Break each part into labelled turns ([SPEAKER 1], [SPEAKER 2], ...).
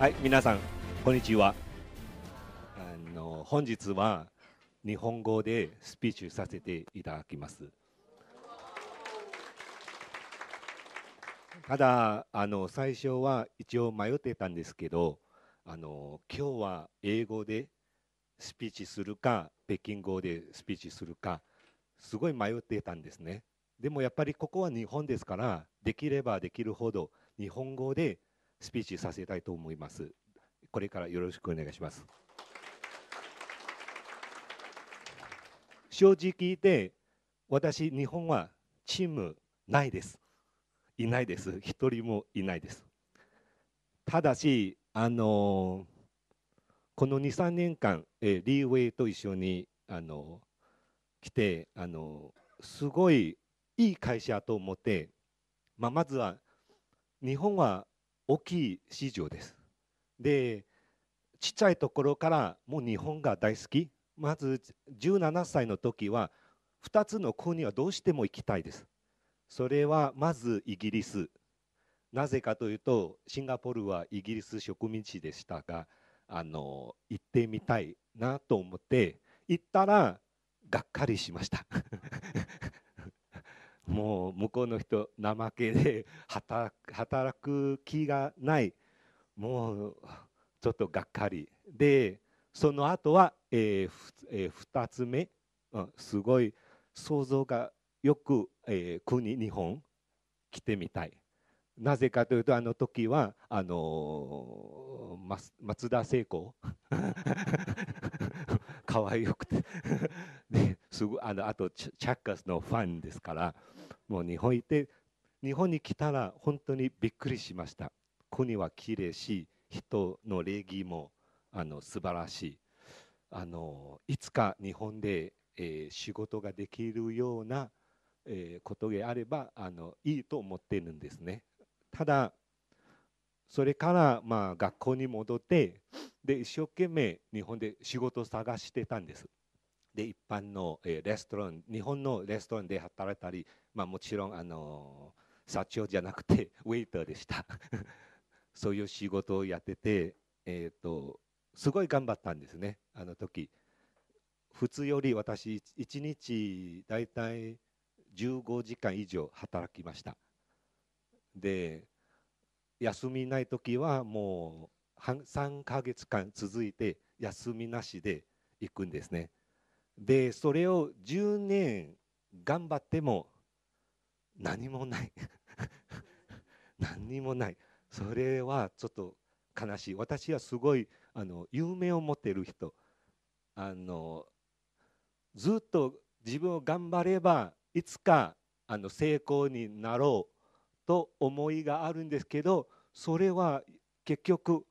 [SPEAKER 1] はい皆さんこんにちはあの本日は日本語でスピーチさせていただきますただあの最初は一応迷ってたんですけどあの今日は英語でスピーチするか北京語でスピーチするかすごい迷ってたんですねでもやっぱりここは日本ですからできればできるほど日本語でスピーチさせたいと思います。これからよろしくお願いします。正直で私、日本はチームないです。いないです。一人もいないです。ただし、あのこの2、3年間、えリーウェイと一緒に、あの来て、あのすごいいい会社と思って、まあ、まずは日本は大きい市場です。でちっちゃいところからもう日本が大好きまず17歳の時は2つの国はどうしても行きたいです。それはまずイギリス。なぜかというとシンガポールはイギリス植民地でしたがあの行ってみたいなと思って行ったらがっかりしましたもう向こうの人怠けで働く気がないもうちょっとがっかりでその後は、えーえー、2つ目、うん、すごい想像がよく、えー、国日本来てみたいなぜかというとあの時はあのー、松田聖子 可愛くてですごあのあとチャッカスのファンですからもう日本行って日本に来たら本当にびっくりしました国はきれいし人の礼儀もあの素晴らしいあのいつか日本で、えー、仕事ができるような、えー、ことがあればあのいいと思ってるんですねただそれから、まあ、学校に戻ってで一生懸命日本で仕事を探してたんですで一般の、えレストラン日本のレストランで働いたり、まあ、もちろんあの社長じゃなくて ウェイターでした そういう仕事をやってて、えーと、すごい頑張ったんですねあの時普通より私1日大体15時間以上働きましたで休みない時はもう3ヶ月間続いて休みなしで行くんですねでそれを10年頑張っても何もない 何にもないそれはちょっと悲しい私はすごいあの名を持ってる人あのずっと自分を頑張ればいつかあの成功になろうと思いがあるんですけどそれは結局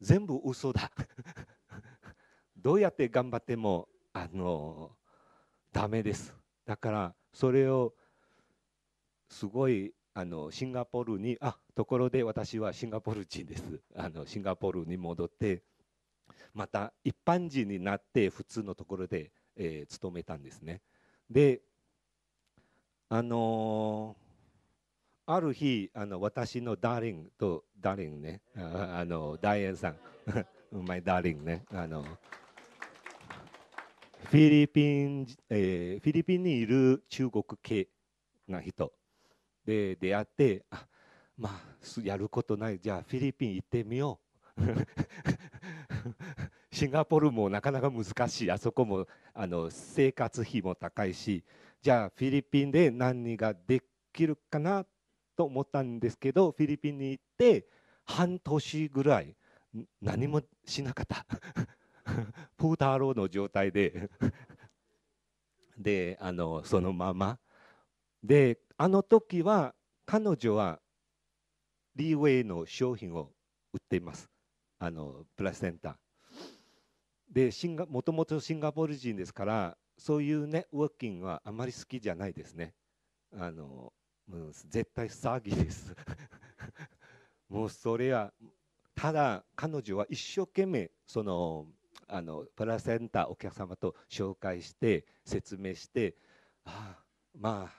[SPEAKER 1] 全部嘘だ どうやって頑張ってもあのダメですだからそれをすごいあのシンガポールにあところで私はシンガポール人ですあのシンガポールに戻ってまた一般人になって普通のところで、えー、勤めたんですねであのー、ある日あの私のダーリンとダーリンねあのダイエンさんマイ ダーリンねあのフィリピン、えー、フィリピンにいる中国系な人で出会ってあまあやることないじゃあフィリピン行ってみよう シンガポールもなかなか難しいあそこもあの生活費も高いしじゃあフィリピンで何ができるかなと思ったんですけどフィリピンに行って半年ぐらい何もしなかったプ ーターローの状態で であのそのままであの時は彼女はリーウェイの商品を売っていますあのプラセンタでシンガもともとシンガポール人ですからそういうねウォーキングはあまり好きじゃないですねあの、うん、絶対騒ぎです もうそれはただ彼女は一生懸命そのあのプラセンタお客様と紹介して説明してああま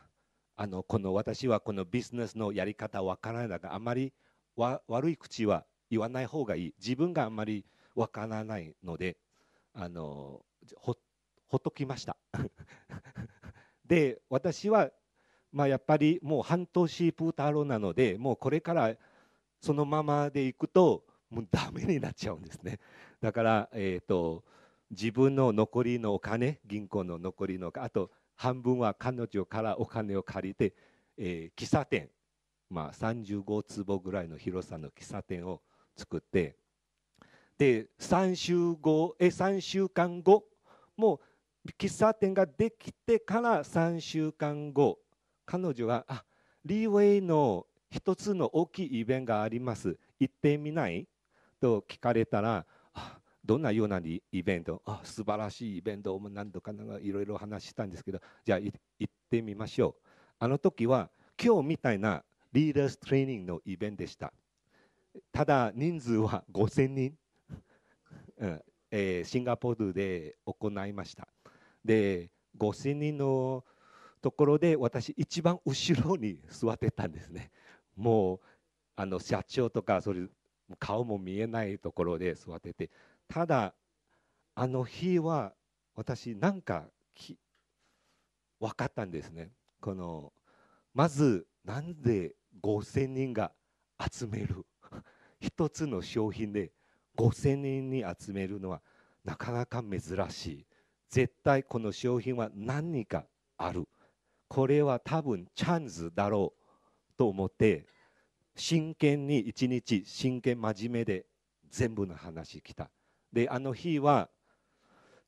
[SPEAKER 1] ああのこの私はこのビジネスのやり方わからないがあまり悪い口は言わない方がいい自分があんまりわからないのであのほっときました で私は、まあ、やっぱりもう半年プータローなのでもうこれからそのままでいくともうダメになっちゃうんですねだから、えーと、自分の残りのお金銀行の残りのあと半分は彼女からお金を借りて、えー、喫茶店、まあ、35坪ぐらいの広さの喫茶店を作ってで3週後え3週間後もう喫茶店ができてから3週間後彼女が「あリーウェイの一つの大きいイベントがあります行ってみない?」と聞かれたら「どんなようなイベントあ素晴らしいイベントを何度かいろいろ話したんですけどじゃあ行ってみましょうあの時は今日みたいなリーダーストレーニングのイベントでしたただ人数は5000人、うんえー、シンガポールで行いましたで5000人のところで私一番後ろに座ってたんですねもうあの社長とかそれ顔も見えないところで座っててただあの日は私なんか分かったんですねこのまずなんで5,000人が集める 一つの商品で5,000人に集めるのはなかなか珍しい絶対この商品は何かあるこれは多分チャンスだろうと思って真剣に一日真剣真面目で全部の話来た。であの日は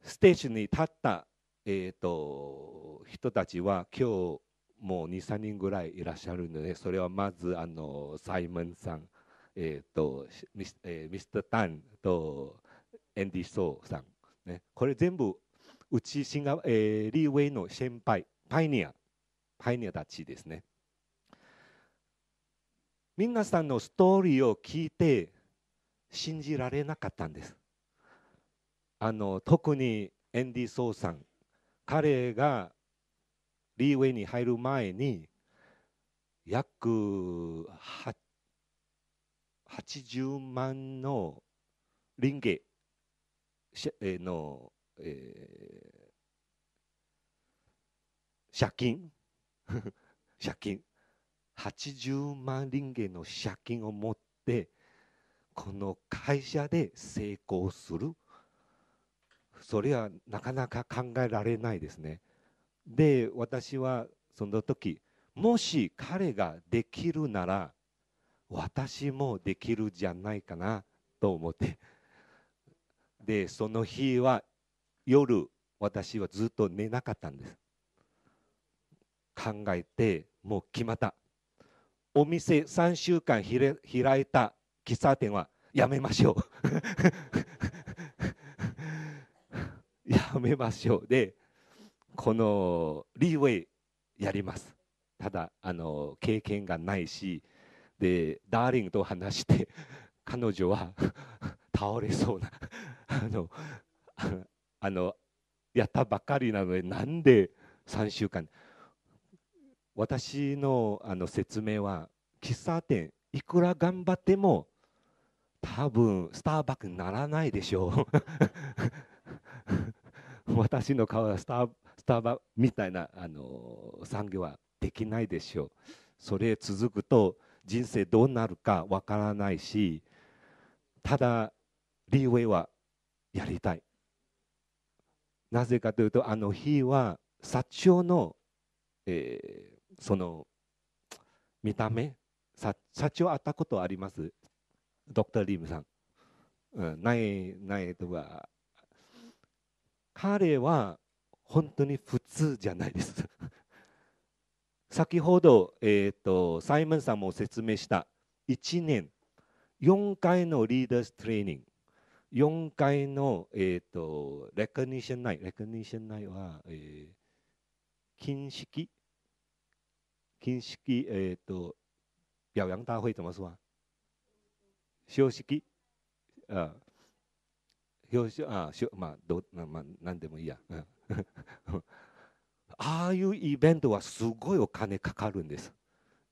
[SPEAKER 1] ステージに立った、えーと、人たちは今日もう23人ぐらいいらっしゃるのでそれはまずあのサイモンさん、えーとミスえー、ミスター・タンとエンディ・ソーさん、ね、これ全部うちシンガ、えー、リーウェイの先輩パイニアパイニアたちですね皆さんのストーリーを聞いて信じられなかったんですあの特にエンディ・ソーさん彼がリーウェイに入る前に約80万のリンゲの、えー、借金 借金80万リンゲの借金を持ってこの会社で成功するそれはなかなか考えられないですね。で私はその時もし彼ができるなら私もできるじゃないかなと思ってでその日は夜私はずっと寝なかったんです考えてもう決まったお店3週間開いた喫茶店はやめましょうやめましょうでこのリーウェイやりますただあの経験がないしでダーリンと話して彼女は倒れそうなあのあのやったばっかりなのでなんで3週間私のあの説明は喫茶店いくら頑張っても多分スターバックにならないでしょう 私の顔はスタスタバみたいなあの産業はできないでしょうそれ続くと人生どうなるかわからないしただリーウェイはやりたいなぜかというとあの日は社長の、えー、その見た目社長会ったことありますドクター・リームさん、うん、ないないとは彼は本当に普通じゃないです 先ほど、えーと、サイモンさんも説明した1年4回のリーダーズトレーニング4回の、えーと、レコニションナイレコニションナイは、えー、禁止禁式、えーと、表揚大会怎么说わ。正式あ表彰あまあど、まあ、何でもいいや、ああいうイベントはすごいお金かかるんです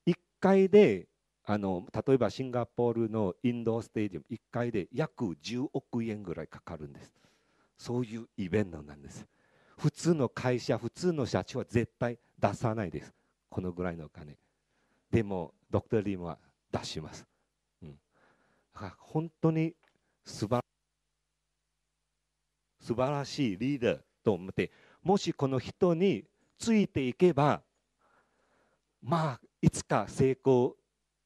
[SPEAKER 1] 1回であの例えばシンガポールのインドステージ1回で約10億円ぐらいかかるんですそういうイベントなんです普通の会社普通の社長は絶対出さないですこのぐらいのお金でもドクター・リムは出します、うん、本当に素晴らしい素晴らしいリーダーと思ってもしこの人についていけばまあいつか成功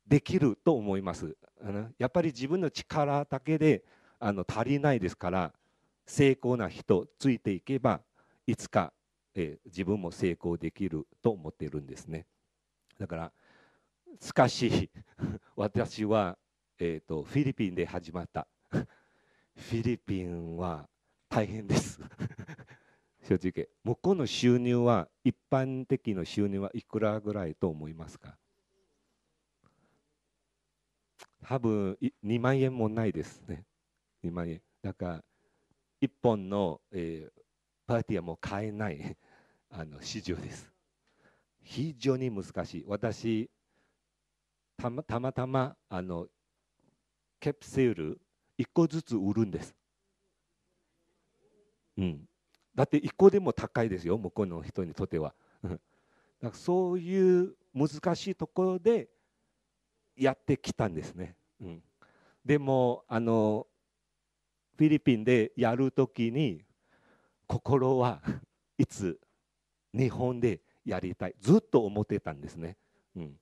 [SPEAKER 1] できると思いますやっぱり自分の力だけであの足りないですから成功な人ついていけばいつか、えー、自分も成功できると思ってるんですねだからしかし 私は、えーとフィリピンで始まったフィリピンは大変です 正直向こうの収入は一般的な収入はいくらぐらいと思いますか多分2万円もないですね2万円だから1本の、えー、パーティーはもう買えない あの市場です非常に難しい私たまたまあのケプセル1個ずつ売るんですうん、だって一個でも高いですよ向こうの人にとっては。だからそういう難しいところでやってきたんですね。うん、でもあのフィリピンでやるときに心は いつ日本でやりたいずっと思ってたんですね、うん、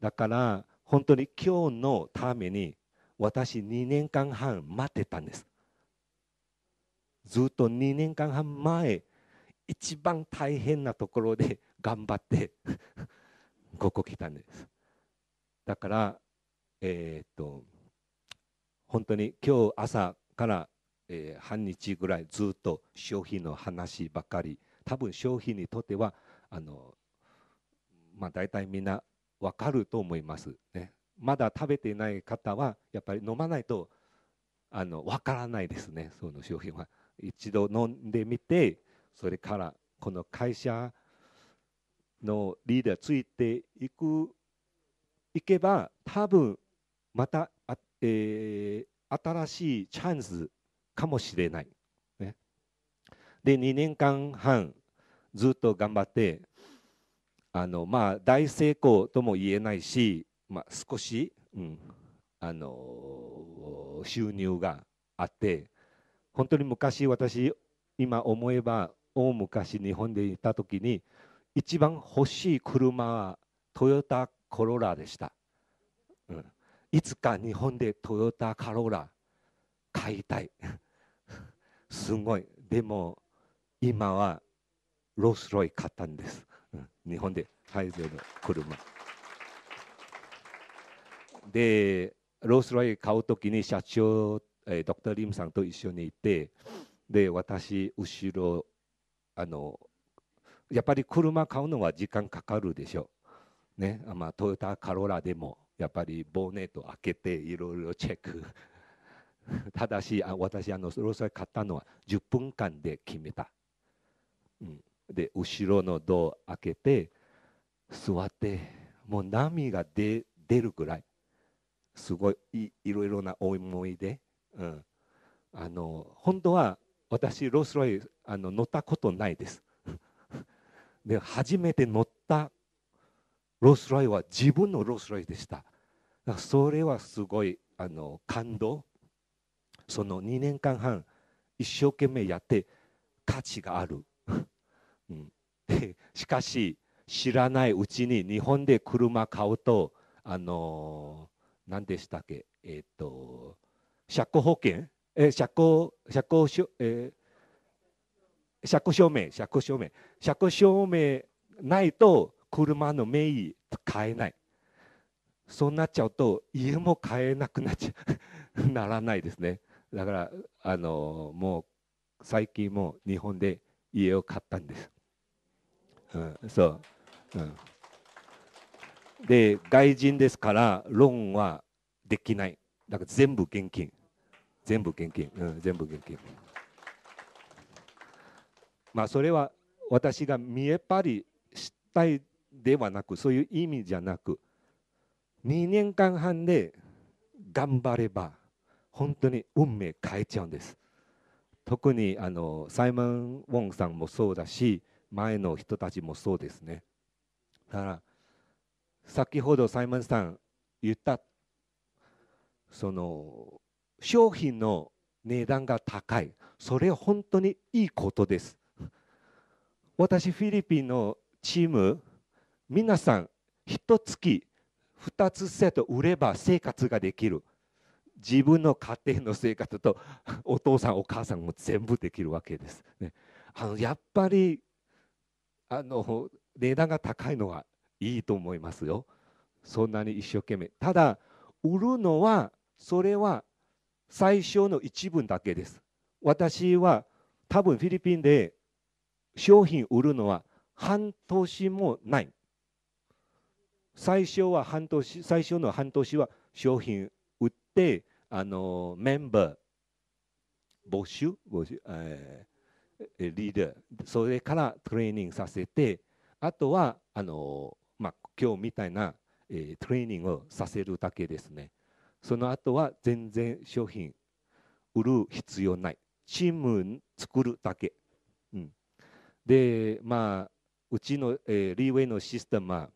[SPEAKER 1] だから本当に今日のために私2年間半待ってたんですずっと2年間半前一番大変なところで 頑張って ここ来たんですだからえー、っと本当に今日朝から、えー、半日ぐらいずっと消費の話ばかり多分消費にとってはあの、まあ、大体みんな分かると思います、ね、まだ食べていない方はやっぱり飲まないとあの分からないですねその商品は。一度飲んでみてそれからこの会社のリーダーついていくいけば多分またあ、えー、新しいチャンスかもしれない。ね、で2年間半ずっと頑張ってあの、まあ、大成功とも言えないし、まあ、少し、うん、あの収入があって本当に昔私今思えば大昔日本でいた時に一番欲しい車はトヨタコロラでした、うん、いつか日本でトヨタカローラ買いたい すごいでも今はロスロイ買ったんです、うん、日本でハイゼの車でロースロイ買う時に社長えー、ドクター・リムさんと一緒にいてで私後ろあのやっぱり車買うのは時間かかるでしょう、ねまあ、トヨタカローラでもやっぱりボンネット開けていろいろチェック ただしあ私あのローソン買ったのは10分間で決めた、うん、で後ろのドア開けて座ってもう波が出るぐらいすごいいろいろな思い出うん、あの本当は私ロースロイあの乗ったことないです で初めて乗ったロースロイは自分のロースロイでしたそれはすごいあの感動その2年間半一生懸命やって価値がある、うん、でしかし知らないうちに日本で車買うとあの何でしたっけえっ、と借庫保険、え借庫借庫証、え借庫証明、借庫証明、借庫証明ないと車の名義買えない。そうなっちゃうと家も買えなくなっちゃ ならないですね。だからあのもう最近も日本で家を買ったんです。うん、そう。うんで外人ですからローンはできないだから全部現金全部現金、うん、全部現金。まあそれは私が見えっ張りしたいではなくそういう意味じゃなく2年間半で頑張れば本当に運命変えちゃうんです。特にあのサイモン・ウォンさんもそうだし前の人たちもそうですね。だから先ほどサイモンさん言ったその商品の値段が高いそれ本当にいいことです私フィリピンのチーム皆さん1月2つセット売れば生活ができる自分の家庭の生活とお父さんお母さんも全部できるわけです、ね、あのやっぱりあの値段が高いのはいいと思いますよそんなに一生懸命ただ売るのはそれは最小の一文だけです。私は多分フィリピンで商品売るのは半年もない。最初は半年、最初の半年は商品売って、あのメンバー、募集、募集えー、リーダー、それからトレーニングさせて、あとはあの、まあ、今日みたいな、えー、トレーニングをさせるだけですね。その後は全然商品売る必要ないチーム作るだけ、うん、でまあうちの、えー、リーウェイのシステムは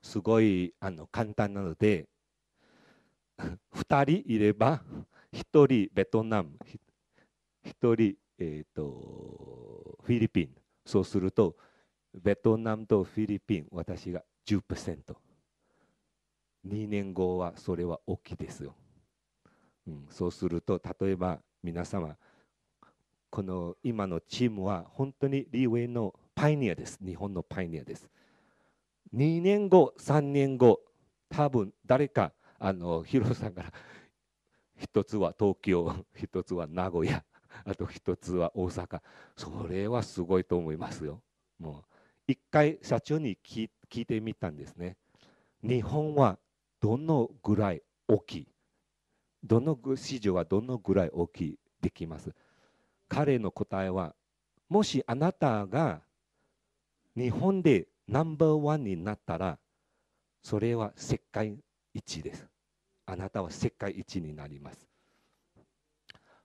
[SPEAKER 1] すごいあの簡単なので2 人いれば1人ベトナム1人、えーと、フィリピンそうするとベトナムとフィリピン私が10%。2年後はそれは大きいですよ、うん、そうすると例えば皆様この今のチームは本当にリーウェイのパイニアです日本のパイニアです2年後3年後多分誰かあのヒロさんから一つは東京一つは名古屋あと一つは大阪それはすごいと思いますよもう一回社長に聞いてみたんですね日本はどのぐらい大きいどの市場はどのぐらい大きいできます彼の答えはもしあなたが日本でナンバーワンになったらそれは世界一ですあなたは世界一になります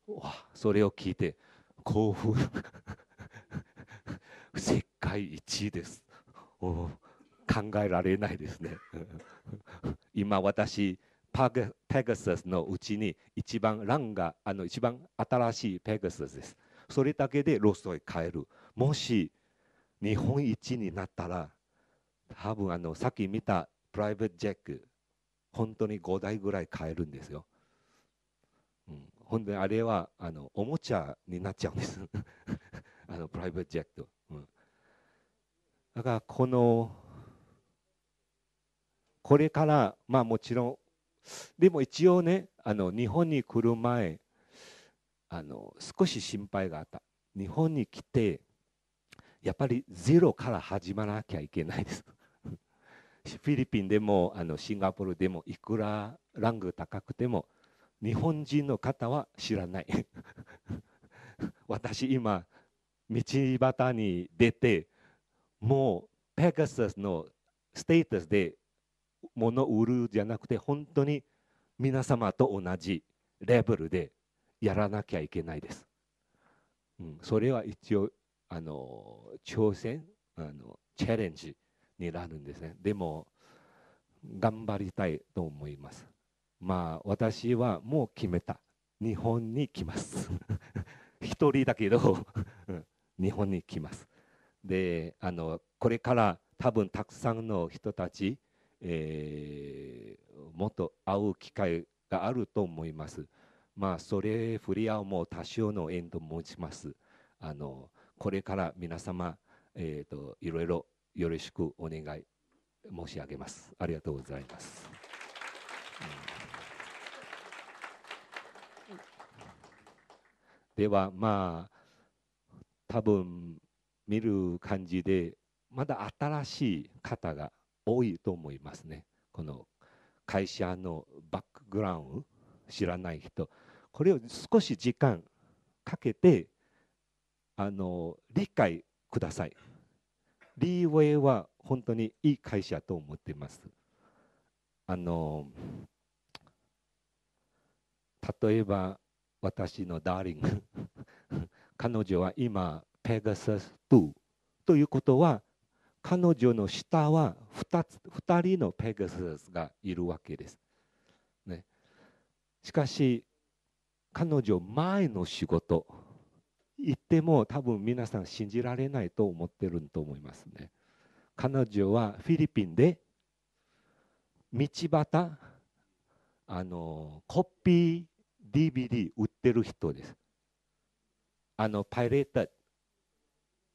[SPEAKER 1] わそれを聞いて興奮 世界一です考えられないですね今私パグペガサスのうちに一番ランがあの一番新しいペガサスですそれだけでロストへ変えるもし日本一になったら多分あのさっき見たプライベートジェック本当に5台ぐらい買えるんですよ、うん、本当にあれはあのおもちゃになっちゃうんです あのプライベートジェット、うん、だからこのこれからまあもちろんでも一応ねあの日本に来る前あの少し心配があった日本に来てやっぱりゼロから始まらなきゃいけないです フィリピンでもあのシンガポールでもいくらラング高くても日本人の方は知らない 私今道端に出てもうペガサスのステータスで物売るじゃなくて本当に皆様と同じレベルでやらなきゃいけないです。うん、それは一応あの挑戦あのチャレンジになるんですね。でも頑張りたいと思います。まあ私はもう決めた。日本に来ます。一人だけど日本に来ます。であのこれから多分たくさんの人たちえー、もっと会う機会があると思います。まあ、それ振り合うも多少の縁と申します。あのこれから皆様、えーと、いろいろよろしくお願い申し上げます。ありがとうございます。ではまあ多分見る感じでまだ新しい方が多いと思いますねこの会社のバックグラウンド知らない人これを少し時間かけてあの理解くださいリーウェイは本当にいい会社と思っていますあの例えば私のダーリング 彼女は今ペガサス2ということは彼女の下は 2, つ2人のペガサスがいるわけです。ね、しかし彼女前の仕事言っても多分皆さん信じられないと思ってると思いますね。彼女はフィリピンで道端あのコピー DVD 売ってる人です。あのパイレーター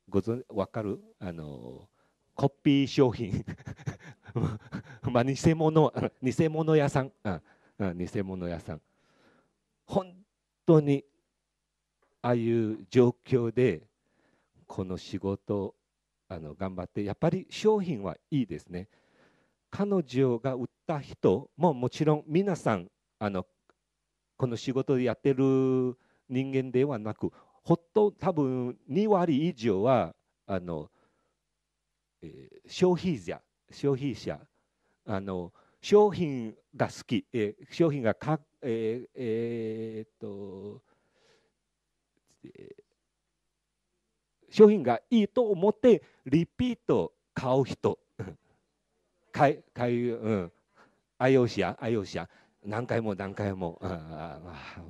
[SPEAKER 1] ご存分かるあのコピー商品 まあ偽物偽物屋さん、うん、偽物屋さん本当にああいう状況でこの仕事あの頑張ってやっぱり商品はいいですね彼女が売った人ももちろん皆さんあのこの仕事でやってる人間ではなくほとんど多分2割以上はあのえ消費者消費者あの商品が好き、え商品がか、ええー、えと、商品がいいと思ってリピート買う人 買い買い、うん、愛用者愛用者何回も何回もあ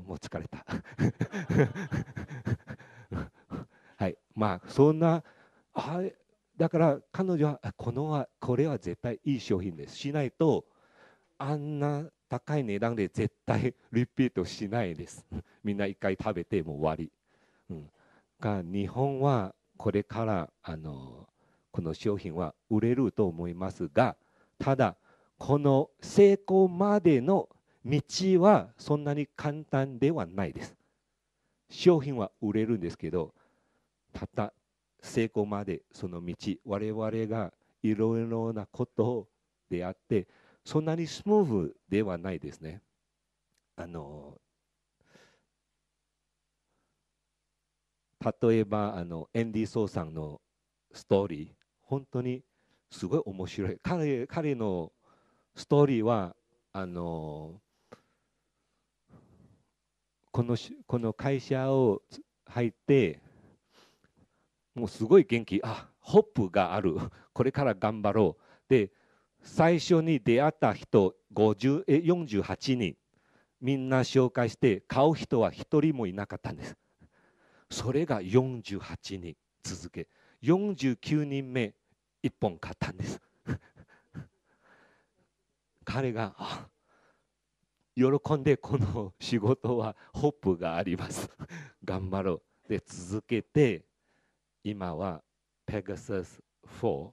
[SPEAKER 1] もう疲れた はいまあそんなあだから彼女はこのはこれは絶対いい商品ですしないとあんな高い値段で絶対リピートしないです みんな1回食べてもう終わり、うん、が日本はこれからあのこの商品は売れると思いますがただこの成功までの道はそんなに簡単ではないです商品は売れるんですけどたった成功までその道我々がいろいろなことであってそんなにスムーズではないですね。あの例えばあのエンディ・ソーさんのストーリー本当にすごい面白い彼彼のストーリーはあのこのこの会社を入ってもうすごい元気あホップがある これから頑張ろうで最初に出会った人え48人みんな紹介して買う人は1人もいなかったんですそれが48人続け49人目1本買ったんです 彼が喜んでこの仕事はホップがあります 頑張ろうで続けて今は Pegasus 4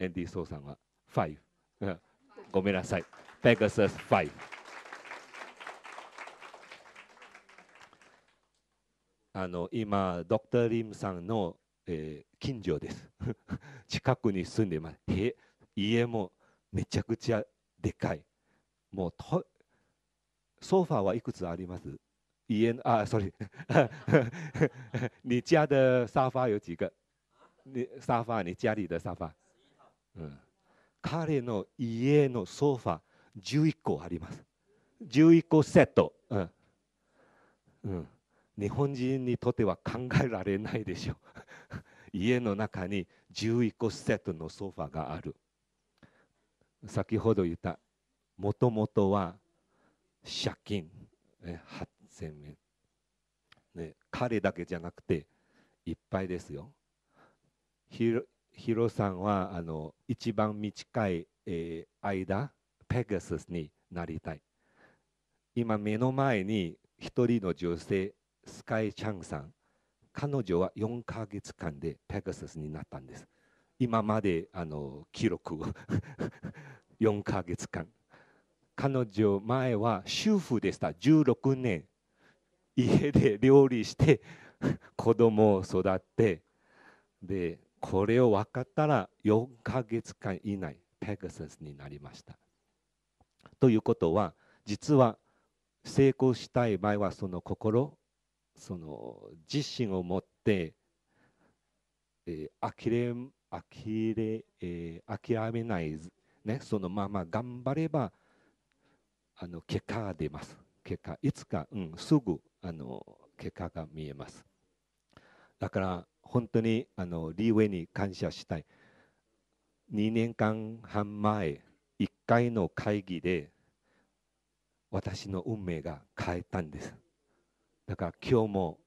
[SPEAKER 1] ND ソーさんは5 ごめんなさい Pegasus 5 あの今ドクター・リムさんの、えー、近所です 近くに住んでますへ家もめちゃくちゃでかいもうソファーはいくつあります家啊，sorry，你家的沙发有几个？你沙发，你家里的沙发。う彼の家のソファ11個あります。11個セット。うん。日本人にとっては考えられないでしょう。家の中に11個セットのソファがある。先ほど言った、もともとは借金。鮮明、ね、彼だけじゃなくていっぱいですよヒロヒロさんはあの一番短い、えー、間ペガスになりたい今目の前に一人の女性スカイ・チャンさん彼女は4ヶ月間でペガスになったんです今まであの記録4 ヶ月間彼女前は主婦でした16年家で料理して 子供を育ってでこれを分かったら4ヶ月間以内ペガサスになりましたということは実は成功したい場合はその心その自信を持って、えー、きれきれ、えー、諦めない、ね、そのまま頑張ればあの結果が出ます結果いつか、うん、すぐあの結果が見えます。だから本当にあのリーウェイに感謝したい。2年間半前、1回の会議で私の運命が変えたんです。だから今日も、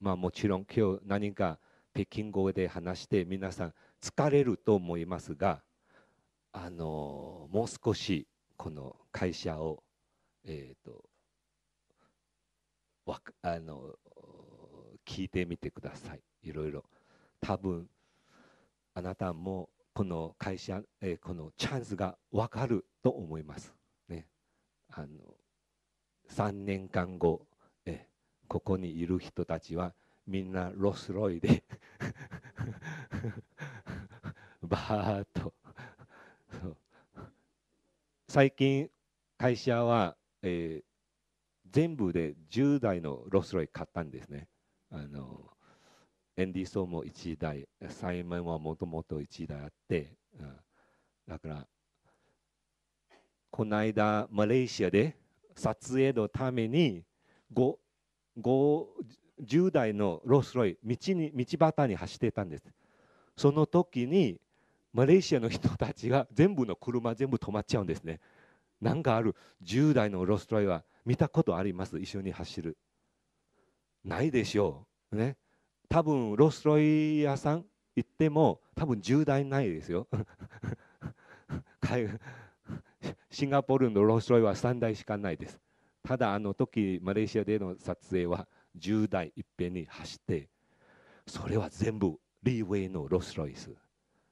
[SPEAKER 1] まあ、もちろん今日何か北京語で話して皆さん疲れると思いますがあのもう少しこの会社を、えーと、とわあの聞いてみてくださいいろいろ多分あなたもこの会社、えこのチャンスが分かると思います、ね、あの3年間後、えここにいる人たちはみんなロスロイで バーッと最近会社は、えー全部で10台のロスロイ買ったんですね。あのエンディ・ソーも1台、サイモンはもともと1台あって、うん、だから、この間、マレーシアで撮影のために5、5 10台のロスロイ道に道端に走ってたんですその時にマレーシアの人たちが全部の車全部止まっちゃうんですねなんかある10代のロストライは見たことあります一緒に走るないでしょうね多分ロスロイ屋さん行っても多分10代ないですよ シンガポールのロスロイは3台しかないですただあの時マレーシアでの撮影は10台いっぺんに走ってそれは全部リーウェイのロスロイス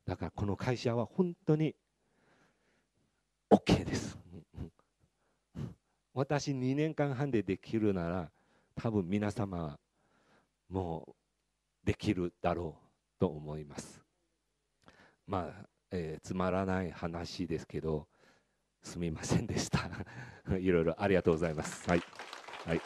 [SPEAKER 1] だからこの会社は本当に OK です私2年間半でできるなら多分皆様もうできるだろうと思いますまあ、えー、つまらない話ですけどすみませんでした いろいろありがとうございますはい、はい